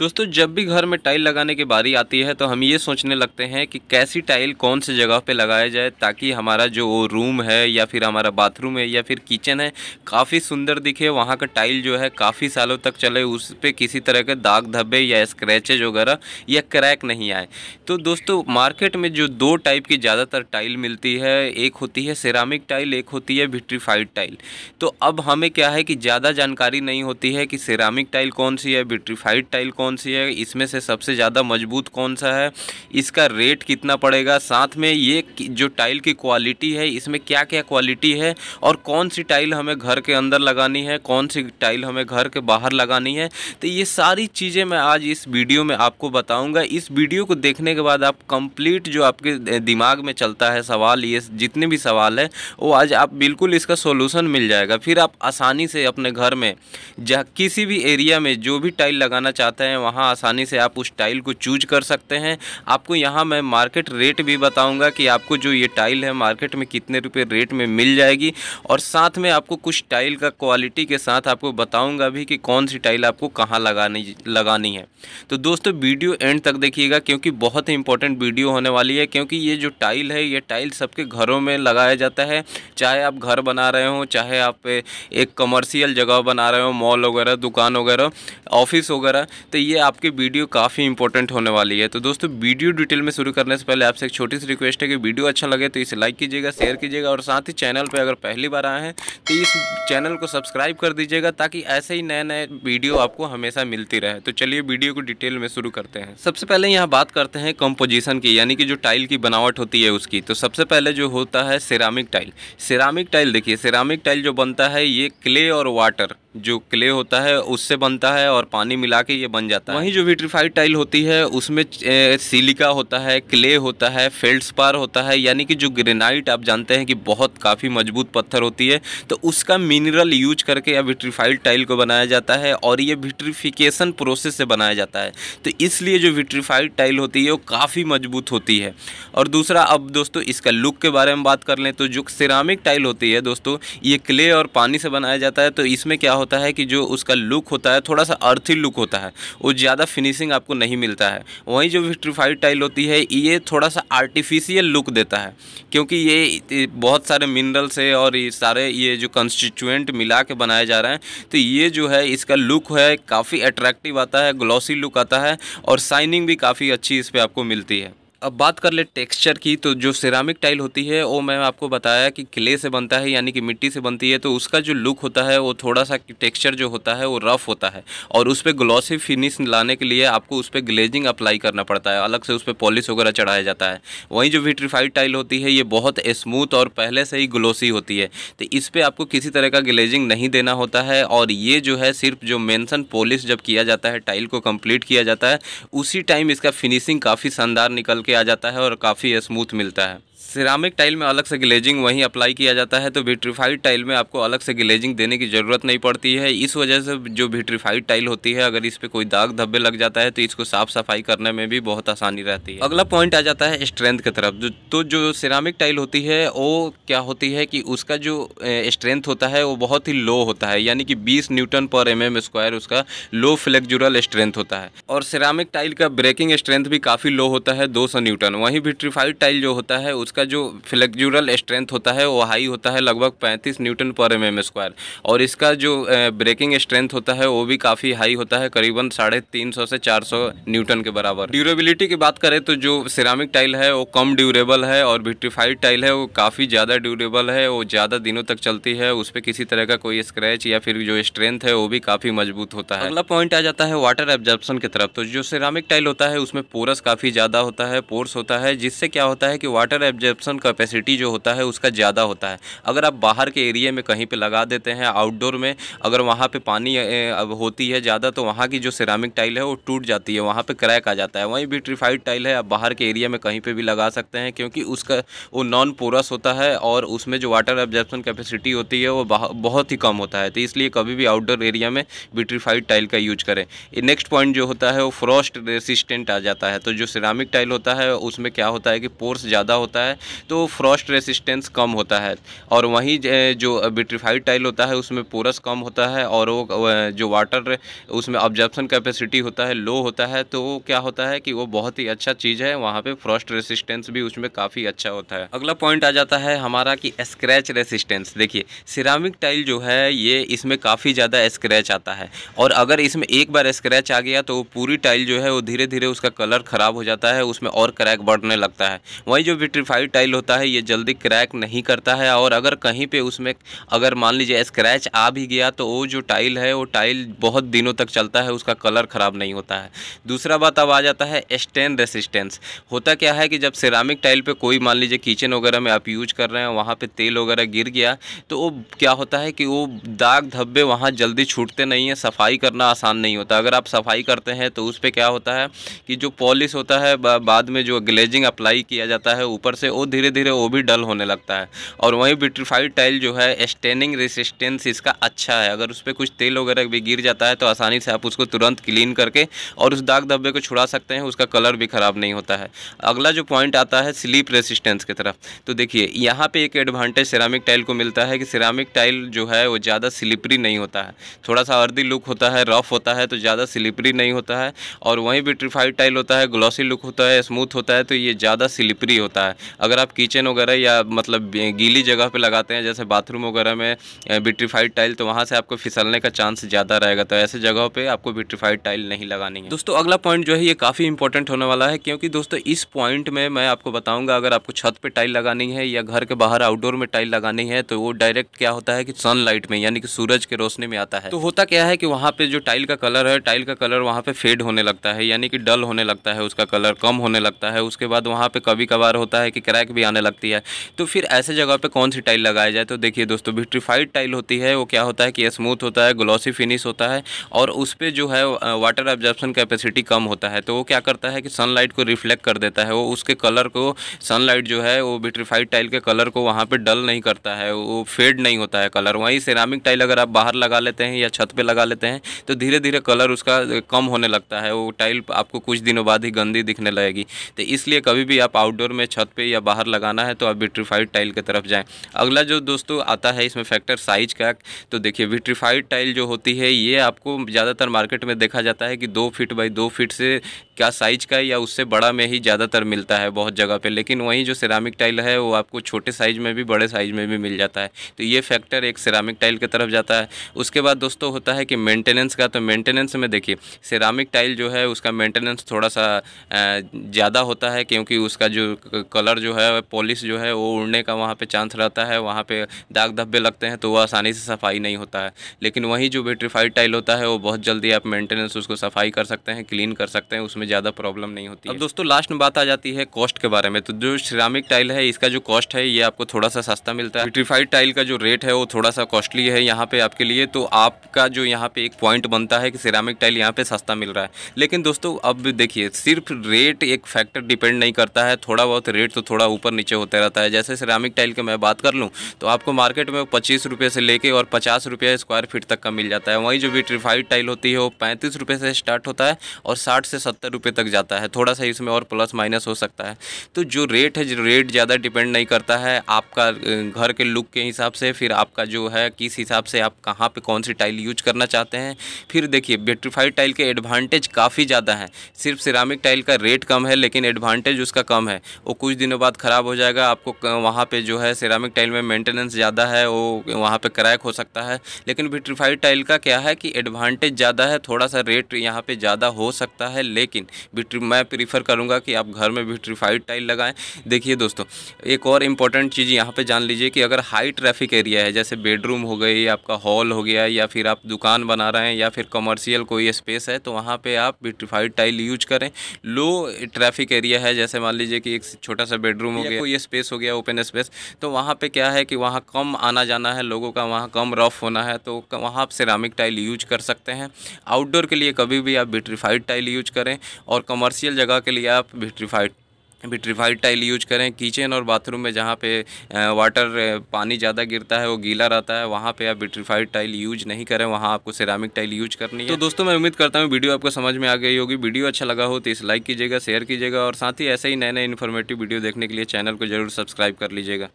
दोस्तों जब भी घर में टाइल लगाने की बारी आती है तो हम ये सोचने लगते हैं कि कैसी टाइल कौन सी जगह पे लगाया जाए ताकि हमारा जो रूम है या फिर हमारा बाथरूम है या फिर किचन है काफ़ी सुंदर दिखे वहाँ का टाइल जो है काफ़ी सालों तक चले उस पर किसी तरह के दाग धब्बे या स्क्रैचेज वगैरह या क्रैक नहीं आए तो दोस्तों मार्केट में जो दो टाइप की ज़्यादातर टाइल मिलती है एक होती है सेरामिक टाइल एक होती है विट्रीफाइड टाइल तो अब हमें क्या है कि ज़्यादा जानकारी नहीं होती है कि सेरामिक टाइल कौन सी है विट्रीफाइड टाइल कौन कौन सी है इसमें से सबसे ज़्यादा मजबूत कौन सा है इसका रेट कितना पड़ेगा साथ में ये जो टाइल की क्वालिटी है इसमें क्या क्या क्वालिटी है और कौन सी टाइल हमें घर के अंदर लगानी है कौन सी टाइल हमें घर के बाहर लगानी है तो ये सारी चीज़ें मैं आज इस वीडियो में आपको बताऊँगा इस वीडियो को देखने के बाद आप कंप्लीट जो आपके दिमाग में चलता है सवाल ये जितने भी सवाल है वो आज आप बिल्कुल इसका सोल्यूसन मिल जाएगा फिर आप आसानी से अपने घर में जहाँ किसी भी एरिया में जो भी टाइल लगाना चाहते हैं वहाँ आसानी से आप उस टाइल को चूज कर सकते हैं आपको यहाँ मैं मार्केट रेट भी बताऊँगा कि आपको जो ये टाइल है मार्केट में कितने रुपये रेट में मिल जाएगी और साथ में आपको कुछ टाइल का क्वालिटी के साथ आपको बताऊँगा भी कि कौन सी टाइल आपको कहाँ लगानी लगानी है तो दोस्तों वीडियो एंड तक देखिएगा क्योंकि बहुत ही इंपॉर्टेंट वीडियो होने वाली है क्योंकि ये जो टाइल है ये टाइल सबके घरों में लगाया जाता है चाहे आप घर बना रहे हो चाहे आप एक कमर्शियल जगह बना रहे हो मॉल वगैरह दुकान वगैरह ऑफिस वगैरह तो ये आपकी वीडियो काफ़ी इंपॉर्टेंट होने वाली है तो दोस्तों वीडियो डिटेल में शुरू करने से पहले आपसे एक छोटी सी रिक्वेस्ट है कि वीडियो अच्छा लगे तो इसे लाइक कीजिएगा शेयर कीजिएगा और साथ ही चैनल पर अगर पहली बार आए हैं तो इस चैनल को सब्सक्राइब कर दीजिएगा ताकि ऐसे ही नए नए वीडियो आपको हमेशा मिलती रहे तो चलिए वीडियो को डिटेल में शुरू करते हैं सबसे पहले यहाँ बात करते हैं कंपोजिशन की यानी कि जो टाइल की बनावट होती है उसकी तो सबसे पहले जो होता है सेरामिक टाइल सेरामिक टाइल देखिए सिरामिक टाइल जो बनता है ये क्ले और वाटर जो क्ले होता है उससे बनता है और पानी मिला के ये बन जाता है वहीं जो विट्रीफाइड टाइल होती है उसमें सिलिका होता है क्ले होता है फेल्डस्पार होता है यानी कि जो ग्रेनाइट आप जानते हैं कि बहुत काफ़ी मजबूत पत्थर होती है तो उसका मिनरल यूज करके या विट्रीफाइड टाइल को बनाया जाता है और ये विट्रीफिकेशन प्रोसेस से बनाया जाता है तो इसलिए जो विट्रीफाइड टाइल होती है वो काफ़ी मजबूत होती है और दूसरा अब दोस्तों इसका लुक के बारे में बात कर लें तो जो सिरामिक टाइल होती है दोस्तों ये क्ले और पानी से बनाया जाता है तो इसमें क्या होता है कि जो उसका लुक होता है थोड़ा सा अर्थी लुक होता है वो ज़्यादा फिनिशिंग आपको नहीं मिलता है वहीं जो विक्ट्रीफाइड टाइल होती है ये थोड़ा सा आर्टिफिशियल लुक देता है क्योंकि ये बहुत सारे मिनरल से और ये सारे ये जो कंस्टिट्यूएंट मिला के बनाए जा रहे हैं तो ये जो है इसका लुक है काफ़ी अट्रैक्टिव आता है ग्लॉसी लुक आता है और शाइनिंग भी काफ़ी अच्छी इस पर आपको मिलती है अब बात कर ले टेक्सचर की तो जो सिरामिक टाइल होती है वो मैं आपको बताया कि क्ले से बनता है यानी कि मिट्टी से बनती है तो उसका जो लुक होता है वो थोड़ा सा टेक्सचर जो होता है वो रफ़ होता है और उस पर ग्लॉसी फिनिश लाने के लिए आपको उस पर ग्लेजिंग अप्लाई करना पड़ता है अलग से उस पर पॉलिश वगैरह चढ़ाया जाता है वहीं जो विट्रीफाइड टाइल होती है ये बहुत स्मूथ और पहले से ही ग्लोसी होती है तो इस पर आपको किसी तरह का ग्लेजिंग नहीं देना होता है और ये जो है सिर्फ जो मैंसन पॉलिश जब किया जाता है टाइल को कम्प्लीट किया जाता है उसी टाइम इसका फिनिशिंग काफ़ी शानदार निकल के आ जाता है और काफ़ी स्मूथ मिलता है सिरामिक टाइल में अलग से ग्लेजिंग वहीं अप्लाई किया जाता है तो विट्रीफाइड टाइल में आपको अलग से ग्लेजिंग देने की ज़रूरत नहीं पड़ती है इस वजह से जो विट्रीफाइड टाइल होती है अगर इस पर कोई दाग धब्बे लग जाता है तो इसको साफ सफाई करने में भी बहुत आसानी रहती है अगला पॉइंट आ जाता है स्ट्रेंथ की तरफ जो तो जो सिरामिक टाइल होती है वो क्या होती है कि उसका जो स्ट्रेंथ होता है वो बहुत ही लो होता है यानी कि बीस न्यूटन पर एम एम स्क्वायर उसका लो फ्लेक्जुरल स्ट्रेंथ होता है और सिरामिक टाइल का ब्रेकिंग स्ट्रेंथ भी काफ़ी लो होता है दो सौ न्यूटन वहीं विट्रीफाइड टाइल जो होता है उसका जो फ्लेक्जुरल स्ट्रेंथ होता है वो हाई होता है लगभग पैंतीस न्यूटन पर एम एम स्क्वायर और इसका जो ब्रेकिंग स्ट्रेंथ होता है वो भी काफ़ी हाई होता है करीबन साढ़े तीन से चार न्यूटन के बराबर ड्यूरेबिलिटी की बात करें तो जो सिरामिक टाइल है वो कम ड्यूरेबल है और विट्रीफाइड टाइल है वो काफ़ी ज़्यादा ड्यूरेबल है वो ज़्यादा दिनों तक चलती है उस पर किसी तरह का कोई स्क्रैच या फिर जो स्ट्रेंथ है वो भी काफ़ी मजबूत होता है अगला पॉइंट आ जाता है वाटर एब्जॉर्प्शन की तरफ तो जो सिरामिक टाइल होता है उसमें पोरस काफ़ी ज़्यादा होता है पोर्स होता है जिससे क्या होता है कि वाटर एब एब्जॉर्प्शन कैपेसिटी जो होता है उसका ज़्यादा होता है अगर आप बाहर के एरिए में कहीं पर लगा देते हैं आउटडोर में अगर वहाँ पर पानी होती है ज़्यादा तो वहाँ की जो सिरामिक टाइल है वो टूट जाती है वहाँ पर क्रैक आ जाता है वहीं विट्रीफाइड टाइल है आप बाहर के एरिया में कहीं पर भी लगा सकते हैं क्योंकि उसका वो नॉन पोरस होता है और उसमें जो वाटर एब्जॉर्प्शन कैपेसिटी होती है वो बहुत ही कम होता है तो इसलिए कभी भी आउटडोर एरिया में विट्रीफाइड टाइल का यूज करें नेक्स्ट पॉइंट जो होता है वो फ्रॉस्ट रेसिस्टेंट आ जाता है तो जो सिरामिक टाइल होता है उसमें क्या होता है कि पोर्स ज़्यादा होता है है तो फ्रॉस्ट रेसिस्टेंस कम होता है और वहीं जो बिट्रीफाइड टाइल होता है उसमें पोरस कम होता है और वो जो वाटर उसमें ऑब्जर्प्शन कैपेसिटी होता है लो होता है तो क्या होता है कि वो बहुत ही अच्छा चीज़ है वहाँ पर फ्रॉस्ट रेसिस्टेंस भी उसमें काफ़ी अच्छा होता है अगला पॉइंट आ जाता है हमारा कि स्क्रैच रेसिस्टेंस देखिए सिरामिक टाइल जो है ये इसमें काफ़ी ज़्यादा स्क्रैच आता है और अगर इसमें एक बार स्क्रैच आ गया तो पूरी टाइल जो है वो धीरे धीरे उसका कलर ख़राब हो जाता है उसमें और क्रैक बढ़ने लगता है वहीं जो विट्रीफाइड हाई टाइल होता है ये जल्दी क्रैक नहीं करता है और अगर कहीं पे उसमें अगर मान लीजिए स्क्रैच आ भी गया तो वो जो टाइल है वो टाइल बहुत दिनों तक चलता है उसका कलर ख़राब नहीं होता है दूसरा बात अब आ जाता है स्टेन रेसिस्टेंस होता क्या है कि जब सिरामिक टाइल पर कोई मान लीजिए किचन वगैरह में आप यूज कर रहे हैं वहाँ पर तेल वगैरह गिर गया तो वो क्या होता है कि वो दाग धब्बे वहाँ जल्दी छूटते नहीं हैं सफाई करना आसान नहीं होता अगर आप सफाई करते हैं तो उस पर क्या होता है कि जो पॉलिश होता है बाद में जो ग्लेजिंग अप्लाई किया जाता है ऊपर से वो धीरे धीरे वो भी डल होने लगता है और वहीं विट्रीफाइड टाइल जो है स्टेनिंग रेसिस्टेंस इसका अच्छा है अगर उस पर कुछ तेल वगैरह भी गिर जाता है तो आसानी से आप उसको तुरंत क्लीन करके और उस दाग धब्बे को छुड़ा सकते हैं उसका कलर भी ख़राब नहीं होता है अगला जो पॉइंट आता है स्लीप रेसिस्टेंस की तरफ तो देखिए यहाँ पर एक एडवांटेज सिरामिक टाइल को मिलता है कि सिरामिक टाइल जो है वो ज़्यादा स्लिपरी नहीं होता है थोड़ा सा अर्दी लुक होता है रफ होता है तो ज़्यादा स्लिपरी नहीं होता है और वहीं विट्रीफाइड टाइल होता है ग्लॉसी लुक होता है स्मूथ होता है तो ये ज़्यादा स्लिपरी होता है अगर आप किचन वगैरह या मतलब गीली जगह पे लगाते हैं जैसे बाथरूम वगैरह में बिट्रीफाइड टाइल तो वहाँ से आपको फिसलने का चांस ज़्यादा रहेगा तो ऐसे जगह पर आपको बिट्रीफाइड टाइल नहीं लगानी है दोस्तों अगला पॉइंट जो है ये काफ़ी इंपॉर्टेंट होने वाला है क्योंकि दोस्तों इस पॉइंट में मैं आपको बताऊँगा अगर आपको छत पर टाइल लगानी है या घर के बाहर आउटडोर में टाइल लगानी है तो वो डायरेक्ट क्या होता है कि सनलाइट में यानी कि सूरज के रोशनी में आता है तो होता क्या है कि वहाँ पे जो टाइल का कलर है टाइल का कलर वहाँ पे फेड होने लगता है यानी कि डल होने लगता है उसका कलर कम होने लगता है उसके बाद वहाँ पे कभी कभार होता है कि की क्रैक भी आने लगती है तो फिर ऐसे जगह पर कौन सी टाइल लगाई जाए तो देखिए दोस्तों विट्रीफाइड टाइल होती है वो क्या होता है कि स्मूथ होता है ग्लॉसी फिनिश होता है और उस पर जो है वाटर एब्जॉर्प्शन कैपेसिटी कम होता है तो वो क्या करता है कि सनलाइट को रिफ्लेक्ट कर देता है वो उसके कलर को सनलाइट जो है वो विट्रीफाइड टाइल के कलर को वहाँ पर डल नहीं करता है वो फेड नहीं होता है कलर वहीं सिरामिक टाइल अगर आप बाहर लगा लेते हैं या छत पर लगा लेते हैं तो धीरे धीरे कलर उसका कम होने लगता है वो टाइल आपको कुछ दिनों बाद ही गंदी दिखने लगेगी तो इसलिए कभी भी आप आउटडोर में छत पे या बाहर लगाना है तो आप विट्रीफाइड टाइल की तरफ जाएँ अगला जो दोस्तों आता है इसमें फैक्टर साइज का तो देखिए विट्रीफाइड टाइल जो होती है ये आपको ज़्यादातर मार्केट में देखा जाता है कि दो फीट बाई दो फीट से क्या साइज का या उससे बड़ा में ही ज़्यादातर मिलता है बहुत जगह पे लेकिन वहीं जो सिरामिक टाइल है वो आपको छोटे साइज़ में भी बड़े साइज़ में भी मिल जाता है तो ये फैक्टर एक सिरामिक टाइल की तरफ जाता है उसके बाद दोस्तों होता है कि मेंटेनेंस का तो मेंटेनेंस में देखिए सिरामिक टाइल जो है उसका मेंटेनेंस थोड़ा सा ज़्यादा होता है क्योंकि उसका जो कलर जो है पॉलिश जो है वो उड़ने का वहाँ पर चांस रहता है वहाँ पर दाग धब्बे लगते हैं तो वह आसानी से सफाई नहीं होता है लेकिन वहीं जो वेट्रीफाइड टाइल होता है वो बहुत जल्दी आप मेंटेनेंस उसको सफाई कर सकते हैं क्लीन कर सकते हैं उसमें ज़्यादा प्रॉब्लम नहीं होती अब दोस्तों लास्ट में बात आ जाती है कॉस्ट के बारे में तो जो सिरामिक टाइल है इसका जो कॉस्ट है ये आपको थोड़ा सा सस्ता मिलता है बेट्रीफाइड टाइल का जो रेट है वो थोड़ा सा कॉस्टली है यहाँ पर आपके लिए तो आपका जो यहाँ पे एक पॉइंट बनता है कि सिरामिक टाइल यहाँ पे सस्ता मिल रहा है लेकिन दोस्तों अब देखिए सिर्फ रेट एक फैक्टर डिपेंड नहीं करता है थोड़ा बहुत रेट तो थोड़ा ऊपर नीचे होते रहता है जैसे सिरामिक टाइल की मैं बात कर लूँ तो आपको मार्केट में पच्चीस रुपये से लेके और पचास रुपये स्क्वायर फीट तक का मिल जाता है वहीं जो विट्रीफाइड टाइल होती है वो पैंतीस रुपये से स्टार्ट होता है और साठ से सत्तर रुपये तक जाता है थोड़ा सा इसमें और प्लस माइनस हो सकता है तो जो रेट है जो रेट ज़्यादा डिपेंड नहीं करता है आपका घर के लुक के हिसाब से फिर आपका जो है किस हिसाब से आप कहाँ पर कौन सी टाइल यूज करना चाहते हैं फिर देखिए बेट्रीफाइड टाइल के एडवांटेज काफ़ी ज़्यादा हैं सिर्फ सिरामिक टाइल का रेट कम है लेकिन एडवांटेज उसका कम है वो कुछ दिनों बाद ख़राब हो जाएगा आपको वहाँ पे जो है सिरामिक टाइल में मेंटेनेंस ज़्यादा है वो वहाँ पे क्रैक हो सकता है लेकिन विट्रीफाइड टाइल का क्या है कि एडवांटेज ज़्यादा है थोड़ा सा रेट यहाँ पे ज़्यादा हो सकता है लेकिन विट्री मैं प्रीफर करूँगा कि आप घर में विट्रीफाइड टाइल लगाएँ देखिए दोस्तों एक और इम्पॉर्टेंट चीज़ यहाँ पर जान लीजिए कि अगर हाई ट्रैफिक एरिया है जैसे बेडरूम हो गई आपका हॉल हो गया या फिर आप दुकान बना रहे हैं या फिर कमर्शियल कोई स्पेस है तो वहाँ पर आप विट्रीफाइड टाइल यूज करें लो ट्रैफिक एरिया है जैसे मान लीजिए कि एक छोटा सा बेडरूम हो गया ये स्पेस हो गया ओपन स्पेस तो वहाँ पे क्या है कि वहाँ कम आना जाना है लोगों का वहाँ कम रफ होना है तो वहाँ आप सिरामिक टाइल यूज कर सकते हैं आउटडोर के लिए कभी भी आप विट्रीफाइड टाइल यूज करें और कमर्शियल जगह के लिए आप विट्रीफाइड विट्रीफाइड टाइल यूज करें किचन और बाथरूम में जहाँ पे वाटर पानी ज़्यादा गिरता है वो गीला रहता है वहाँ पे आप विट्रीफाइड टाइल यूज नहीं करें वहाँ आपको सेरामिक टाइल यूज करनी है तो दोस्तों मैं उम्मीद करता हूँ वीडियो आपको समझ में आ गई होगी वीडियो अच्छा लगा हो तो इस लाइक कीजिएगा शेयर कीजिएगा और साथ ही ऐसे ही नए नए इन्फॉर्मेटिव वीडियो देखने के लिए चैनल को जरूर सब्सक्राइब कर लीजिएगा